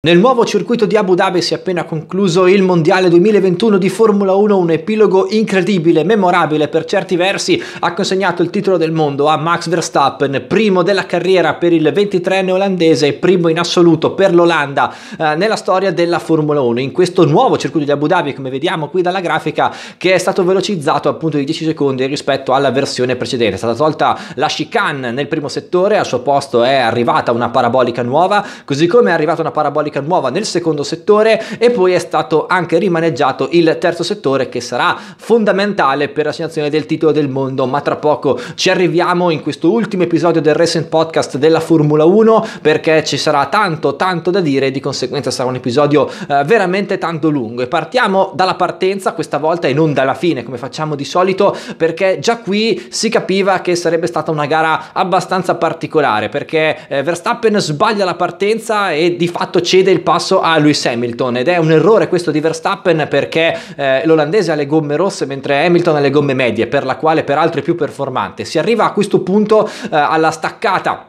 Nel nuovo circuito di Abu Dhabi si è appena concluso il Mondiale 2021 di Formula 1, un epilogo incredibile, memorabile per certi versi, ha consegnato il titolo del mondo a Max Verstappen, primo della carriera per il 23enne olandese e primo in assoluto per l'Olanda eh, nella storia della Formula 1. In questo nuovo circuito di Abu Dhabi, come vediamo qui dalla grafica, che è stato velocizzato appunto di 10 secondi rispetto alla versione precedente, è stata tolta la chicane nel primo settore, al suo posto è arrivata una parabolica nuova, così come è arrivata una parabolica retorica nuova nel secondo settore e poi è stato anche rimaneggiato il terzo settore che sarà fondamentale per l'assegnazione del titolo del mondo, ma tra poco ci arriviamo in questo ultimo episodio del Recent Podcast della Formula 1 perché ci sarà tanto tanto da dire e di conseguenza sarà un episodio eh, veramente tanto lungo. E partiamo dalla partenza questa volta e non dalla fine come facciamo di solito perché già qui si capiva che sarebbe stata una gara abbastanza particolare perché eh, Verstappen sbaglia la partenza e di fatto c'è cede il passo a Lewis Hamilton ed è un errore questo di Verstappen perché eh, l'olandese ha le gomme rosse mentre Hamilton ha le gomme medie per la quale peraltro è più performante. Si arriva a questo punto eh, alla staccata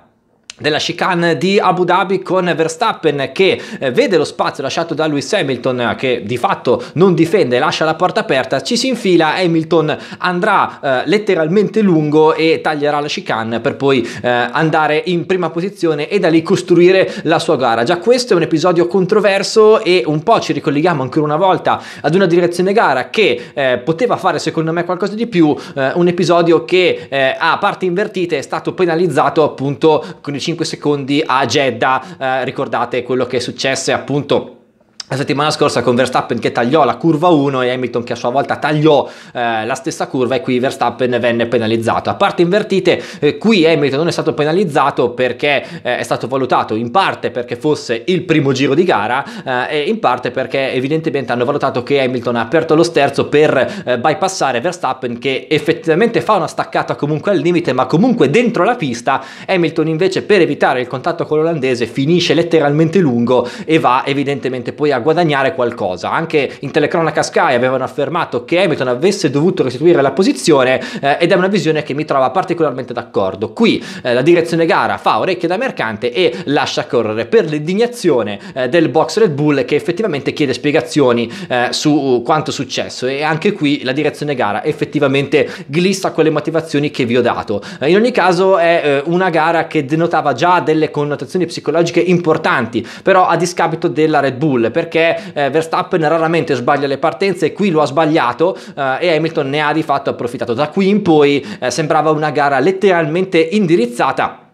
della chicane di Abu Dhabi con Verstappen che eh, vede lo spazio lasciato da Lewis Hamilton eh, che di fatto non difende lascia la porta aperta ci si infila Hamilton andrà eh, letteralmente lungo e taglierà la chicane per poi eh, andare in prima posizione e da lì costruire la sua gara già questo è un episodio controverso e un po' ci ricolleghiamo ancora una volta ad una direzione gara che eh, poteva fare secondo me qualcosa di più eh, un episodio che a parte invertite è stato penalizzato appunto con i 25 secondi a Jeddah, eh, ricordate quello che è successo e appunto la settimana scorsa con Verstappen che tagliò la curva 1 e Hamilton che a sua volta tagliò eh, la stessa curva e qui Verstappen venne penalizzato. A parte invertite, eh, qui Hamilton non è stato penalizzato perché eh, è stato valutato in parte perché fosse il primo giro di gara eh, e in parte perché evidentemente hanno valutato che Hamilton ha aperto lo sterzo per eh, bypassare Verstappen che effettivamente fa una staccata comunque al limite ma comunque dentro la pista. Hamilton invece per evitare il contatto con l'olandese finisce letteralmente lungo e va evidentemente poi a a guadagnare qualcosa. Anche in telecronaca Sky avevano affermato che Hamilton avesse dovuto restituire la posizione eh, ed è una visione che mi trova particolarmente d'accordo. Qui eh, la direzione gara fa orecchie da mercante e lascia correre per l'indignazione eh, del box Red Bull che effettivamente chiede spiegazioni eh, su quanto è successo e anche qui la direzione gara effettivamente glissa con le motivazioni che vi ho dato. Eh, in ogni caso è eh, una gara che denotava già delle connotazioni psicologiche importanti, però a discapito della Red Bull perché perché eh, Verstappen raramente sbaglia le partenze, qui lo ha sbagliato eh, e Hamilton ne ha di fatto approfittato. Da qui in poi eh, sembrava una gara letteralmente indirizzata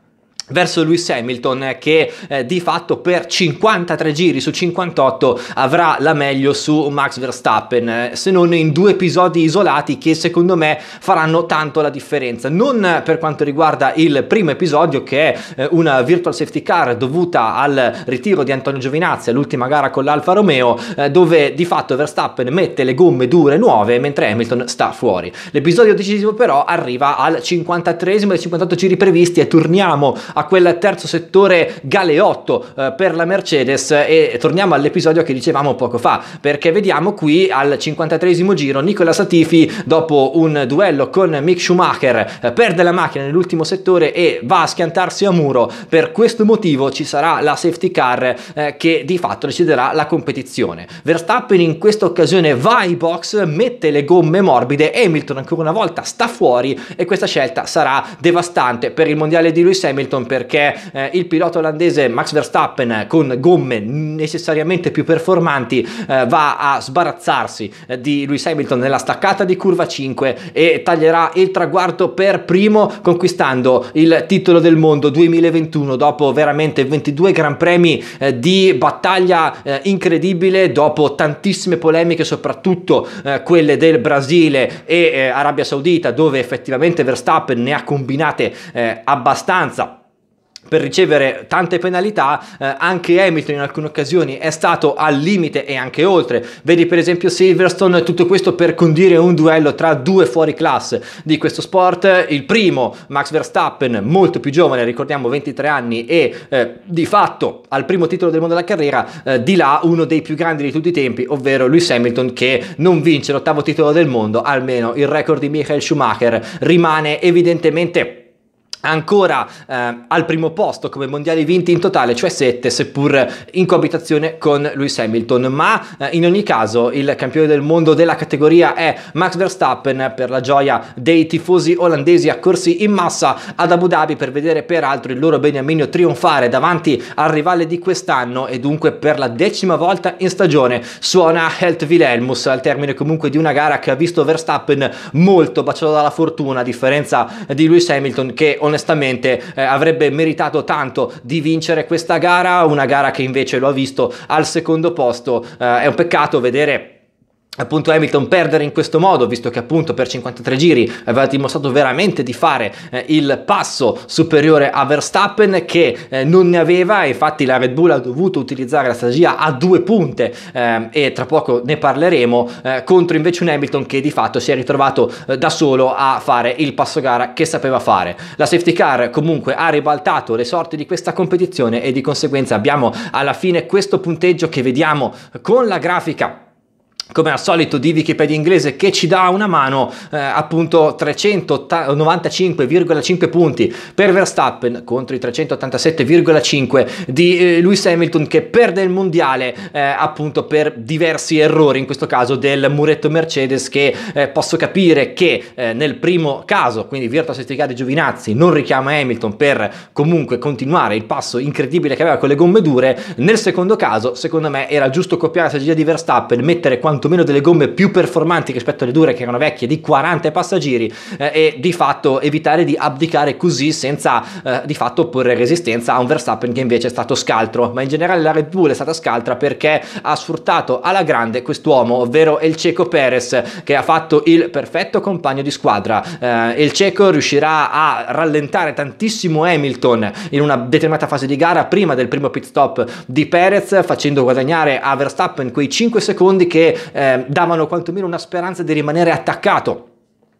verso Lewis Hamilton che eh, di fatto per 53 giri su 58 avrà la meglio su Max Verstappen eh, se non in due episodi isolati che secondo me faranno tanto la differenza non per quanto riguarda il primo episodio che è eh, una virtual safety car dovuta al ritiro di Antonio Giovinazzi all'ultima gara con l'Alfa Romeo eh, dove di fatto Verstappen mette le gomme dure nuove mentre Hamilton sta fuori l'episodio decisivo però arriva al 53 e 58 giri previsti e torniamo a quel terzo settore galeotto eh, per la Mercedes e torniamo all'episodio che dicevamo poco fa perché vediamo qui al 53 giro Nicola Satifi dopo un duello con Mick Schumacher eh, perde la macchina nell'ultimo settore e va a schiantarsi a muro per questo motivo ci sarà la safety car eh, che di fatto deciderà la competizione Verstappen in questa occasione va ai box mette le gomme morbide Hamilton ancora una volta sta fuori e questa scelta sarà devastante per il mondiale di Lewis Hamilton perché eh, il pilota olandese Max Verstappen eh, con gomme necessariamente più performanti eh, va a sbarazzarsi eh, di Lewis Hamilton nella staccata di curva 5 e taglierà il traguardo per primo conquistando il titolo del mondo 2021 dopo veramente 22 gran premi eh, di battaglia eh, incredibile dopo tantissime polemiche soprattutto eh, quelle del Brasile e eh, Arabia Saudita dove effettivamente Verstappen ne ha combinate abbastanza per ricevere tante penalità, eh, anche Hamilton in alcune occasioni è stato al limite e anche oltre. Vedi per esempio Silverstone, tutto questo per condire un duello tra due fuori classe di questo sport. Il primo, Max Verstappen, molto più giovane, ricordiamo 23 anni e eh, di fatto al primo titolo del mondo della carriera, eh, di là uno dei più grandi di tutti i tempi, ovvero Lewis Hamilton che non vince l'ottavo titolo del mondo, almeno il record di Michael Schumacher rimane evidentemente ancora eh, al primo posto come mondiali vinti in totale, cioè 7, seppur in coabitazione con Lewis Hamilton, ma eh, in ogni caso il campione del mondo della categoria è Max Verstappen per la gioia dei tifosi olandesi accorsi in massa ad Abu Dhabi per vedere peraltro il loro beniamino trionfare davanti al rivale di quest'anno e dunque per la decima volta in stagione suona Helt Wilhelmus al termine comunque di una gara che ha visto Verstappen molto baciato dalla fortuna a differenza di Lewis Hamilton che onestamente onestamente eh, avrebbe meritato tanto di vincere questa gara, una gara che invece lo ha visto al secondo posto. Eh, è un peccato vedere appunto Hamilton perdere in questo modo visto che appunto per 53 giri aveva dimostrato veramente di fare eh, il passo superiore a Verstappen che eh, non ne aveva infatti la Red Bull ha dovuto utilizzare la strategia a due punte eh, e tra poco ne parleremo eh, contro invece un Hamilton che di fatto si è ritrovato eh, da solo a fare il passo gara che sapeva fare la safety car comunque ha ribaltato le sorti di questa competizione e di conseguenza abbiamo alla fine questo punteggio che vediamo con la grafica come al solito di Wikipedia inglese che ci dà una mano eh, appunto 395,5 punti per Verstappen contro i 387,5 di eh, Lewis Hamilton che perde il mondiale eh, appunto per diversi errori in questo caso del muretto Mercedes che eh, posso capire che eh, nel primo caso quindi Virtual Safety di Giovinazzi non richiama Hamilton per comunque continuare il passo incredibile che aveva con le gomme dure nel secondo caso secondo me era giusto copiare la strategia di Verstappen mettere quanto quantomeno delle gomme più performanti rispetto alle dure che erano vecchie di 40 passaggeri eh, e di fatto evitare di abdicare così senza eh, di fatto porre resistenza a un Verstappen che invece è stato scaltro ma in generale la Red Bull è stata scaltra perché ha sfruttato alla grande quest'uomo ovvero il cieco Perez che ha fatto il perfetto compagno di squadra eh, il cieco riuscirà a rallentare tantissimo Hamilton in una determinata fase di gara prima del primo pit stop di Perez facendo guadagnare a Verstappen quei 5 secondi che eh, davano quantomeno una speranza di rimanere attaccato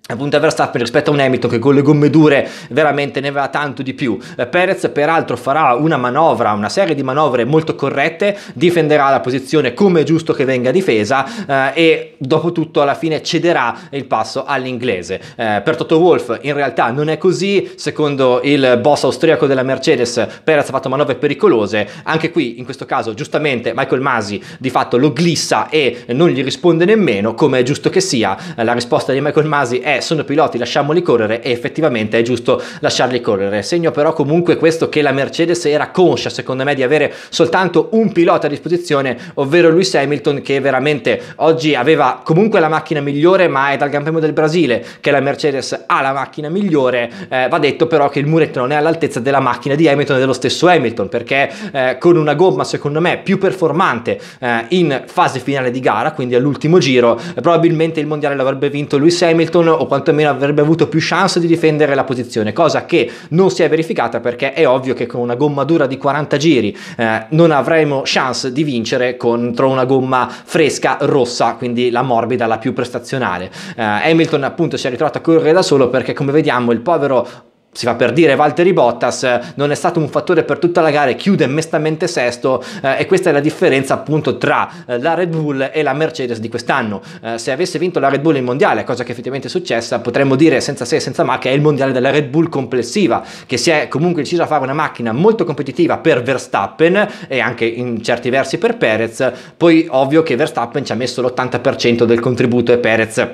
appunto a Verstappen rispetto a un Hamilton che con le gomme dure veramente ne aveva tanto di più eh, Perez peraltro farà una manovra una serie di manovre molto corrette difenderà la posizione come è giusto che venga difesa eh, e dopo tutto alla fine cederà il passo all'inglese eh, per Toto Wolff in realtà non è così secondo il boss austriaco della Mercedes Perez ha fatto manovre pericolose anche qui in questo caso giustamente Michael Masi di fatto lo glissa e non gli risponde nemmeno come è giusto che sia la risposta di Michael Masi è sono piloti, lasciamoli correre e effettivamente è giusto lasciarli correre. Segno però comunque questo che la Mercedes era conscia, secondo me, di avere soltanto un pilota a disposizione, ovvero Lewis Hamilton, che veramente oggi aveva comunque la macchina migliore, ma è dal Gran Premio del Brasile che la Mercedes ha la macchina migliore. Eh, va detto però che il muretto non è all'altezza della macchina di Hamilton e dello stesso Hamilton, perché eh, con una gomma, secondo me, più performante eh, in fase finale di gara, quindi all'ultimo giro, eh, probabilmente il mondiale l'avrebbe vinto Lewis Hamilton o quantomeno avrebbe avuto più chance di difendere la posizione, cosa che non si è verificata perché è ovvio che con una gomma dura di 40 giri eh, non avremo chance di vincere contro una gomma fresca rossa, quindi la morbida, la più prestazionale. Eh, Hamilton appunto si è ritrovato a correre da solo perché come vediamo il povero si fa per dire Valtteri Bottas eh, non è stato un fattore per tutta la gara chiude mestamente sesto eh, e questa è la differenza appunto tra eh, la Red Bull e la Mercedes di quest'anno eh, se avesse vinto la Red Bull in mondiale cosa che effettivamente è successa potremmo dire senza se e senza ma che è il mondiale della Red Bull complessiva che si è comunque deciso a fare una macchina molto competitiva per Verstappen e anche in certi versi per Perez poi ovvio che Verstappen ci ha messo l'80% del contributo e Perez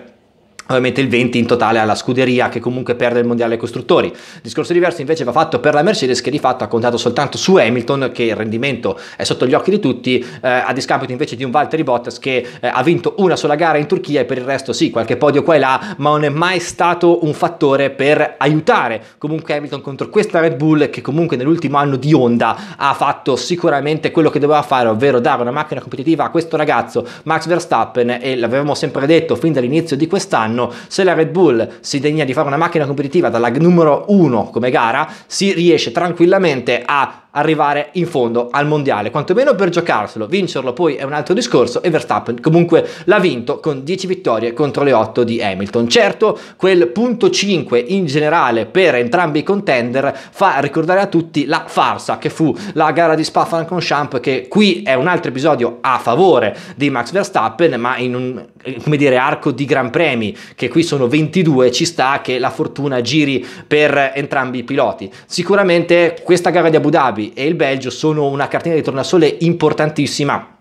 Ovviamente il 20 in totale alla scuderia che comunque perde il mondiale ai costruttori. Discorso diverso invece va fatto per la Mercedes che di fatto ha contato soltanto su Hamilton che il rendimento è sotto gli occhi di tutti eh, a discapito invece di un Valtteri Bottas che eh, ha vinto una sola gara in Turchia e per il resto sì qualche podio qua e là ma non è mai stato un fattore per aiutare comunque Hamilton contro questa Red Bull che comunque nell'ultimo anno di Honda ha fatto sicuramente quello che doveva fare ovvero dare una macchina competitiva a questo ragazzo Max Verstappen e l'avevamo sempre detto fin dall'inizio di quest'anno quest'anno, se la Red Bull si degna di fare una macchina competitiva dalla numero 1 come gara, si riesce tranquillamente a arrivare in fondo al mondiale, quantomeno per giocarselo, vincerlo poi è un altro discorso e Verstappen comunque l'ha vinto con 10 vittorie contro le 8 di Hamilton. Certo, quel punto 5 in generale per entrambi i contender fa ricordare a tutti la farsa che fu la gara di Spa-Francorchamps che qui è un altro episodio a favore di Max Verstappen, ma in un come dire, arco di gran premi che qui sono 22, ci sta che la fortuna giri per entrambi i piloti. Sicuramente questa gara di Abu Dhabi Arabi e il Belgio sono una cartina di tornasole importantissima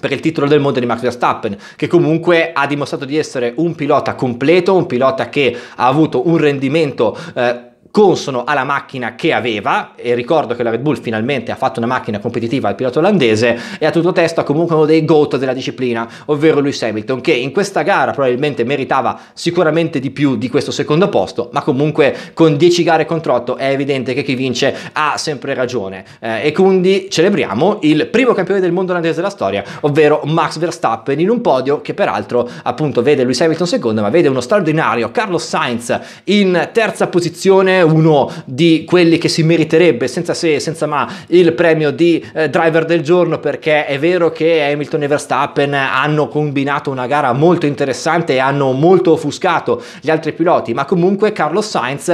per il titolo del mondo di Max Verstappen, che comunque ha dimostrato di essere un pilota completo, un pilota che ha avuto un rendimento eh, consono alla macchina che aveva e ricordo che la Red Bull finalmente ha fatto una macchina competitiva al pilota olandese e a tutto testo ha comunque uno dei GOAT della disciplina, ovvero Lewis Hamilton che in questa gara probabilmente meritava sicuramente di più di questo secondo posto, ma comunque con 10 gare contro 8 è evidente che chi vince ha sempre ragione eh, e quindi celebriamo il primo campione del mondo olandese della storia, ovvero Max Verstappen in un podio che peraltro appunto vede Lewis Hamilton secondo ma vede uno straordinario Carlos Sainz in terza posizione uno di quelli che si meriterebbe senza se, senza ma il premio di eh, driver del giorno perché è vero che Hamilton e Verstappen hanno combinato una gara molto interessante e hanno molto offuscato gli altri piloti, ma comunque Carlos Sainz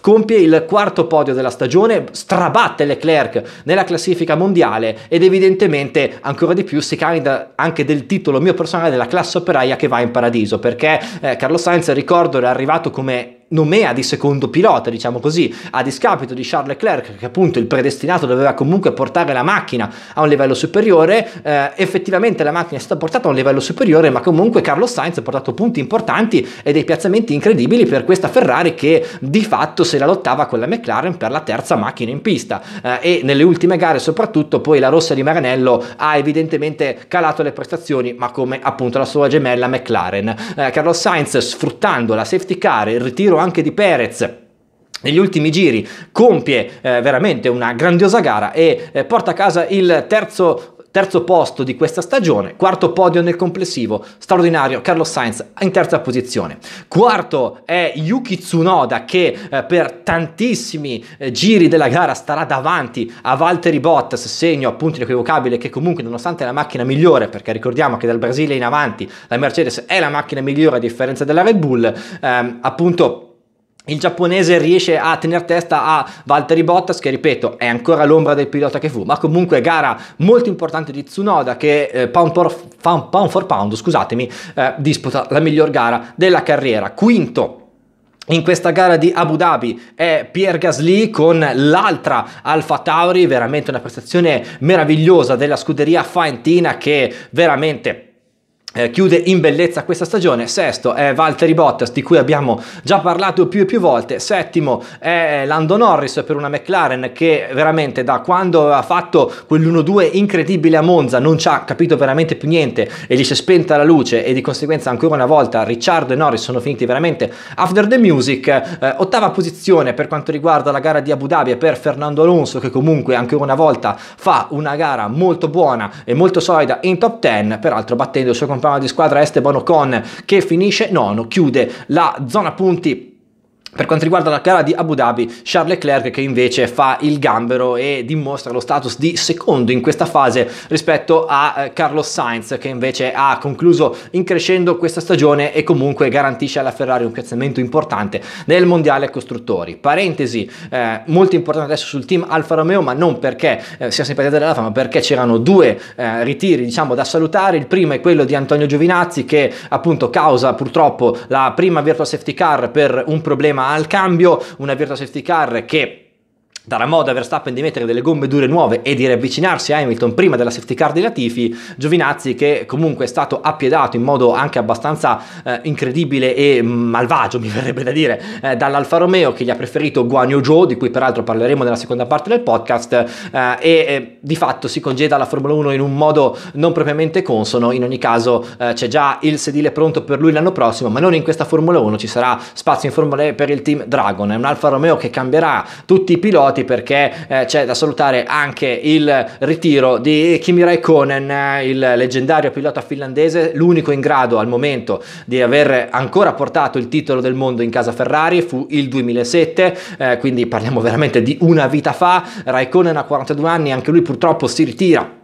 compie il quarto podio della stagione, strabatte Leclerc nella classifica mondiale ed evidentemente ancora di più si candida anche del titolo mio personale della classe operaia che va in paradiso perché eh, Carlos Sainz ricordo è arrivato come nomea di secondo pilota, diciamo così, a discapito di Charles Leclerc, che appunto il predestinato doveva comunque portare la macchina a un livello superiore, eh, effettivamente la macchina è stata portata a un livello superiore, ma comunque Carlos Sainz ha portato punti importanti e dei piazzamenti incredibili per questa Ferrari che di fatto se la lottava con la McLaren per la terza macchina in pista eh, e nelle ultime gare soprattutto poi la rossa di Maranello ha evidentemente calato le prestazioni, ma come appunto la sua gemella McLaren. Eh, Carlos Sainz sfruttando la safety car, il ritiro anche di Perez negli ultimi giri compie eh, veramente una grandiosa gara e eh, porta a casa il terzo terzo posto di questa stagione, quarto podio nel complessivo, straordinario Carlos Sainz in terza posizione. Quarto è Yuki Tsunoda che eh, per tantissimi eh, giri della gara starà davanti a Valtteri Bottas, segno appunto inequivocabile che comunque nonostante la macchina migliore, perché ricordiamo che dal Brasile in avanti la Mercedes è la macchina migliore a differenza della Red Bull, ehm, appunto il giapponese riesce a tenere testa a Valtteri Bottas che ripeto è ancora l'ombra del pilota che fu ma comunque gara molto importante di Tsunoda che eh, pound, for, pound, pound, for pound scusatemi eh, disputa la miglior gara della carriera quinto in questa gara di Abu Dhabi è Pierre Gasly con l'altra Alfa Tauri, veramente una prestazione meravigliosa della scuderia Faentina che veramente eh, chiude in bellezza questa stagione, sesto è Valtteri Bottas di cui abbiamo già parlato più e più volte, settimo è Lando Norris per una McLaren che veramente da quando ha fatto quell'1-2 incredibile a Monza non ci ha capito veramente più niente e gli si è spenta la luce e di conseguenza ancora una volta Ricciardo e Norris sono finiti veramente after the music, eh, ottava posizione per quanto riguarda la gara di Abu Dhabi per Fernando Alonso che comunque ancora una volta fa una gara molto buona e molto solida in top 10, peraltro battendo il suo compagno campionato di squadra Esteban Ocon che finisce nono, chiude la zona punti per quanto riguarda la gara di Abu Dhabi, Charles Leclerc che invece fa il gambero e dimostra lo status di secondo in questa fase rispetto a eh, Carlos Sainz che invece ha concluso in crescendo questa stagione e comunque garantisce alla Ferrari un piazzamento importante nel Mondiale Costruttori. Parentesi eh, molto importante adesso sul team Alfa Romeo, ma non perché eh, sia simpatia fama, ma perché c'erano due eh, ritiri diciamo da salutare. Il primo è quello di Antonio Giovinazzi che appunto causa purtroppo la prima virtual safety car per un problema ma al cambio una virtual Safety Car che dalla moda Verstappen di mettere delle gomme dure nuove e di riavvicinarsi a Hamilton prima della safety car di Latifi, Giovinazzi che comunque è stato appiedato in modo anche abbastanza eh, incredibile e malvagio, mi verrebbe da dire, eh, dall'Alfa Romeo che gli ha preferito Guanyu Zhou, di cui peraltro parleremo nella seconda parte del podcast, eh, e eh, di fatto si congeda la Formula 1 in un modo non propriamente consono, in ogni caso eh, c'è già il sedile pronto per lui l'anno prossimo, ma non in questa Formula 1, ci sarà spazio in Formula E per il team Dragon, è un Alfa Romeo che cambierà tutti i piloti, noti perché eh, c'è da salutare anche il ritiro di Kimi Raikkonen, eh, il leggendario pilota finlandese, l'unico in grado al momento di aver ancora portato il titolo del mondo in casa Ferrari, fu il 2007, eh, quindi parliamo veramente di una vita fa, Raikkonen ha 42 anni, anche lui purtroppo si ritira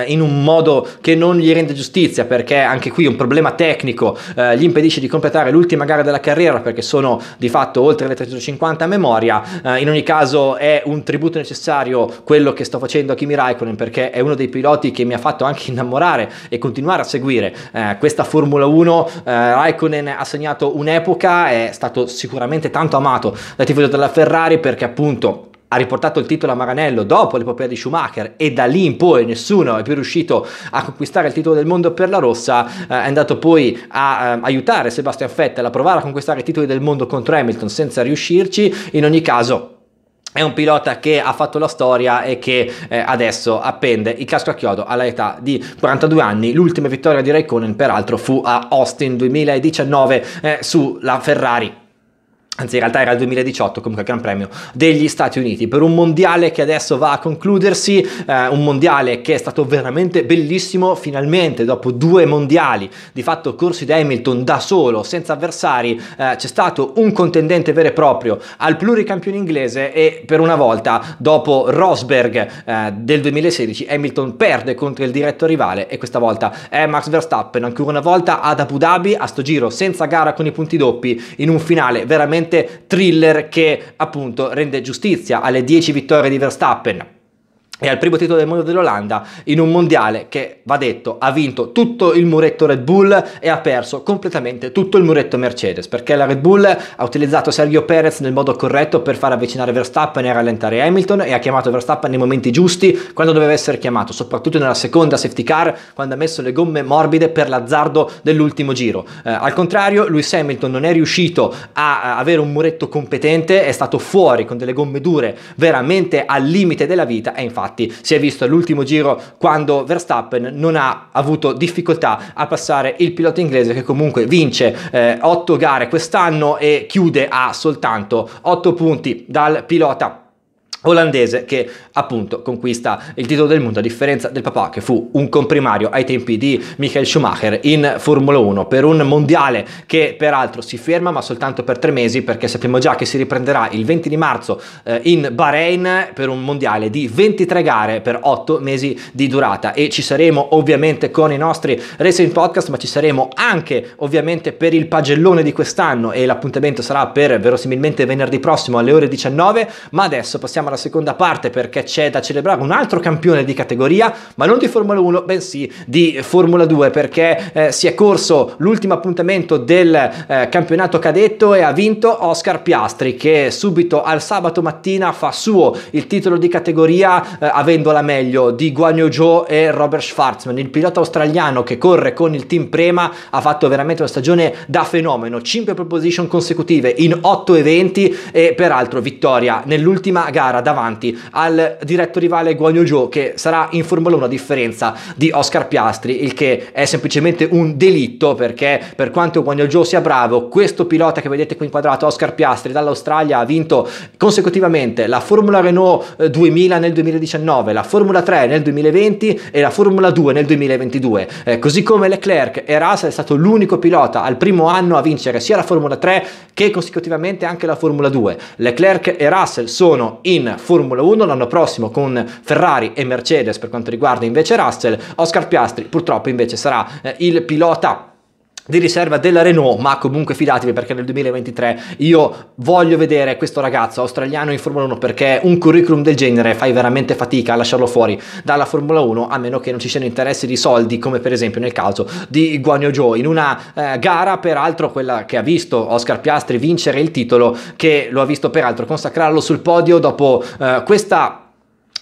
eh, in un modo che non gli rende giustizia perché anche qui un problema tecnico eh, gli impedisce di completare l'ultima gara della carriera perché sono di fatto oltre le 350 a memoria eh, in ogni caso è un tributo necessario quello che sto facendo a Kimi Raikkonen perché è uno dei piloti che mi ha fatto anche innamorare e continuare a seguire eh, questa Formula 1 eh, Raikkonen ha segnato un'epoca è stato sicuramente tanto amato dai tifosi della Ferrari perché appunto ha riportato il titolo a Maranello dopo l'epopea di Schumacher e da lì in poi nessuno è più riuscito a conquistare il titolo del mondo per la rossa, eh, è andato poi a eh, aiutare Sebastian Vettel a provare a conquistare i titoli del mondo contro Hamilton senza riuscirci, in ogni caso è un pilota che ha fatto la storia e che eh, adesso appende il casco a chiodo all'età di 42 anni. L'ultima vittoria di Raikkonen peraltro fu a Austin 2019 eh, sulla Ferrari anzi in realtà era il 2018 comunque il Gran Premio degli Stati Uniti per un mondiale che adesso va a concludersi eh, un mondiale che è stato veramente bellissimo finalmente dopo due mondiali di fatto corsi da Hamilton da solo senza avversari eh, c'è stato un contendente vero e proprio al pluricampione inglese e per una volta dopo Rosberg eh, del 2016 Hamilton perde contro il diretto rivale e questa volta è Max Verstappen ancora una volta ad Abu Dhabi a sto giro senza gara con i punti doppi in un finale veramente veramente thriller che appunto rende giustizia alle 10 vittorie di Verstappen e al primo titolo del mondo dell'Olanda in un mondiale che, va detto, ha vinto tutto il muretto Red Bull e ha perso completamente tutto il muretto Mercedes, perché la Red Bull ha utilizzato Sergio Perez nel modo corretto per far avvicinare Verstappen e rallentare Hamilton e ha chiamato Verstappen nei momenti giusti quando doveva essere chiamato, soprattutto nella seconda safety car quando ha messo le gomme morbide per l'azzardo dell'ultimo giro. Eh, al contrario, Lewis Hamilton non è riuscito a avere un muretto competente, è stato fuori con delle gomme dure veramente al limite della vita e infatti Infatti si è visto all'ultimo giro quando Verstappen non ha avuto difficoltà a passare il pilota inglese che comunque vince eh, 8 gare quest'anno e chiude a soltanto 8 punti dal pilota olandese che appunto conquista il titolo del mondo a differenza del papà che fu un comprimario ai tempi di Michael Schumacher in Formula 1 per un mondiale che peraltro si ferma ma soltanto per tre mesi perché sappiamo già che si riprenderà il 20 di marzo eh, in Bahrain per un mondiale di 23 gare per 8 mesi di durata e ci saremo ovviamente con i nostri Racing Podcast ma ci saremo anche ovviamente per il pagellone di quest'anno e l'appuntamento sarà per verosimilmente venerdì prossimo alle ore 19 ma adesso passiamo alla la seconda parte perché c'è da celebrare un altro campione di categoria, ma non di Formula 1, bensì di Formula 2 perché eh, si è corso l'ultimo appuntamento del eh, campionato cadetto e ha vinto Oscar Piastri che subito al sabato mattina fa suo il titolo di categoria eh, avendo la meglio di Guanyu Zhou e Robert Schwarzman, il pilota australiano che corre con il team Prema ha fatto veramente una stagione da fenomeno, 5 proposition consecutive in 8 eventi e peraltro vittoria nell'ultima gara davanti al diretto rivale Guanyu Zhou che sarà in Formula 1 a differenza di Oscar Piastri, il che è semplicemente un delitto perché per quanto Guanyu Zhou sia bravo, questo pilota che vedete qui inquadrato, Oscar Piastri dall'Australia, ha vinto consecutivamente la Formula Renault 2000 eh, nel 2019, la Formula 3 nel 2020 e la Formula 2 nel 2022. Eh, così come Leclerc e Russell è stato l'unico pilota al primo anno a vincere sia la Formula 3 che consecutivamente anche la Formula 2. Leclerc e Russell sono in in Formula 1 l'anno prossimo con Ferrari e Mercedes per quanto riguarda invece Russell, Oscar Piastri purtroppo invece sarà eh, il pilota di riserva della Renault, ma comunque fidatevi perché nel 2023 io voglio vedere questo ragazzo australiano in Formula 1 perché un curriculum del genere fai veramente fatica a lasciarlo fuori dalla Formula 1 a meno che non ci siano interessi di soldi come per esempio nel caso di Guanio Joe in una eh, gara peraltro quella che ha visto Oscar Piastri vincere il titolo che lo ha visto peraltro consacrarlo sul podio dopo eh, questa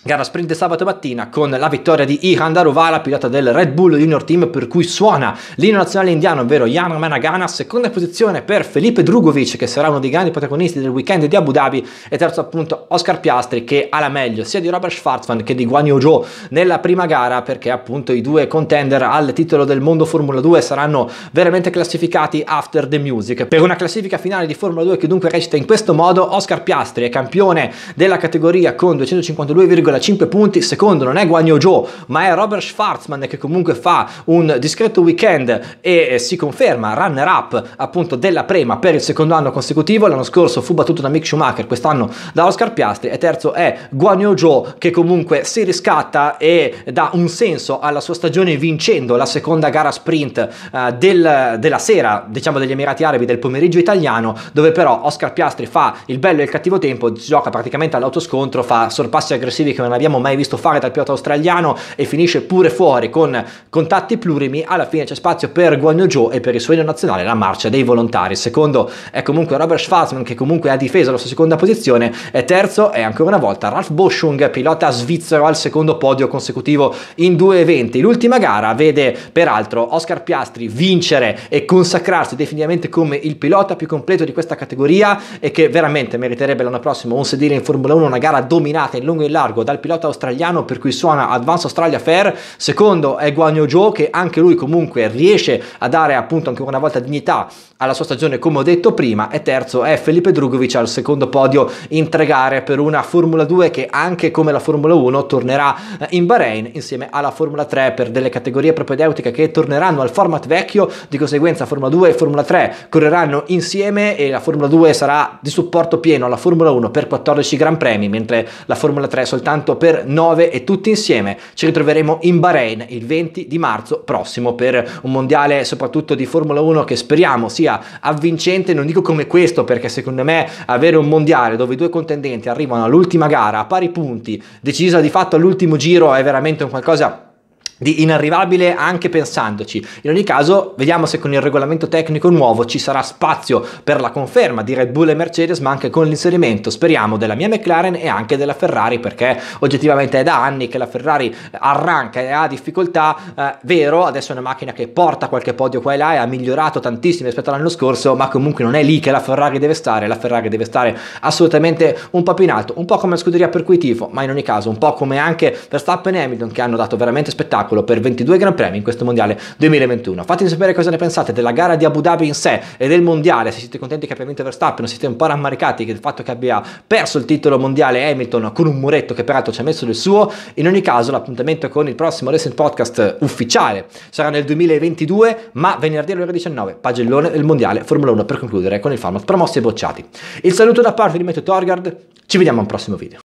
gara sprint sabato mattina con la vittoria di Ihan Daruvala, pilota del Red Bull Junior Team, per cui suona l'inno nazionale indiano, ovvero Yana Managana, seconda posizione per Felipe Drugovic, che sarà uno dei grandi protagonisti del weekend di Abu Dhabi, e terzo appunto Oscar Piastri, che ha la meglio sia di Robert Schwarzman che di Guan Yu Zhou nella prima gara, perché appunto i due contender al titolo del mondo Formula 2 saranno veramente classificati after the music. Per una classifica finale di Formula 2 che dunque recita in questo modo, Oscar Piastri è campione della categoria con 252,5 1,5 punti, secondo non è Guagno Joe, ma è Robert Schwarzman che comunque fa un discreto weekend e si conferma runner up appunto della prima per il secondo anno consecutivo. L'anno scorso fu battuto da Mick Schumacher, quest'anno da Oscar Piastri e terzo è Guagno Joe che comunque si riscatta e dà un senso alla sua stagione vincendo la seconda gara sprint uh, del, della sera, diciamo degli Emirati Arabi del pomeriggio italiano, dove però Oscar Piastri fa il bello e il cattivo tempo, gioca praticamente all'autoscontro, fa sorpassi aggressivi offensivi che non abbiamo mai visto fare dal pilota australiano e finisce pure fuori con contatti plurimi, alla fine c'è spazio per Guagno Joe e per il suo inno nazionale la marcia dei volontari. Secondo è comunque Robert Schwarzman che comunque ha difeso la sua seconda posizione e terzo è ancora una volta Ralf Boschung, pilota svizzero al secondo podio consecutivo in due eventi. L'ultima gara vede peraltro Oscar Piastri vincere e consacrarsi definitivamente come il pilota più completo di questa categoria e che veramente meriterebbe l'anno prossimo un sedile in Formula 1, una gara dominata in lungo e in largo largo dal pilota australiano per cui suona Advance Australia Fair, secondo è Guagno Joe che anche lui comunque riesce a dare appunto anche una volta dignità alla sua stagione come ho detto prima e terzo è Felipe Drugovic al secondo podio in tre gare per una Formula 2 che anche come la Formula 1 tornerà eh, in Bahrain insieme alla Formula 3 per delle categorie propedeutiche che torneranno al format vecchio, di conseguenza Formula 2 e Formula 3 correranno insieme e la Formula 2 sarà di supporto pieno alla Formula 1 per 14 Gran Premi, mentre la Formula 3 soltanto soltanto per 9 e tutti insieme ci ritroveremo in Bahrain il 20 di marzo prossimo per un mondiale soprattutto di Formula 1 che speriamo sia avvincente, non dico come questo perché secondo me avere un mondiale dove i due contendenti arrivano all'ultima gara a pari punti, decisa di fatto all'ultimo giro è veramente un qualcosa di inarrivabile anche pensandoci. In ogni caso, vediamo se con il regolamento tecnico nuovo ci sarà spazio per la conferma di Red Bull e Mercedes, ma anche con l'inserimento, speriamo, della mia McLaren e anche della Ferrari, perché oggettivamente è da anni che la Ferrari arranca e ha difficoltà. Eh, vero, adesso è una macchina che porta qualche podio qua e là e ha migliorato tantissimo rispetto all'anno scorso, ma comunque non è lì che la Ferrari deve stare. La Ferrari deve stare assolutamente un po' più in alto, un po' come la scuderia per cui tifo, ma in ogni caso un po' come anche Verstappen e Hamilton che hanno dato veramente spettacolo spettacolo per 22 Gran Premi in questo Mondiale 2021. Fatemi sapere cosa ne pensate della gara di Abu Dhabi in sé e del Mondiale, se siete contenti che abbia vinto Verstappen o siete un po' rammaricati del fatto che abbia perso il titolo mondiale Hamilton con un muretto che peraltro ci ha messo del suo. In ogni caso l'appuntamento con il prossimo Racing Podcast ufficiale sarà nel 2022, ma venerdì alle ore 19, pagellone del Mondiale Formula 1 per concludere con il format promossi e bocciati. Il saluto da parte di Meteo Torgard, ci vediamo al prossimo video.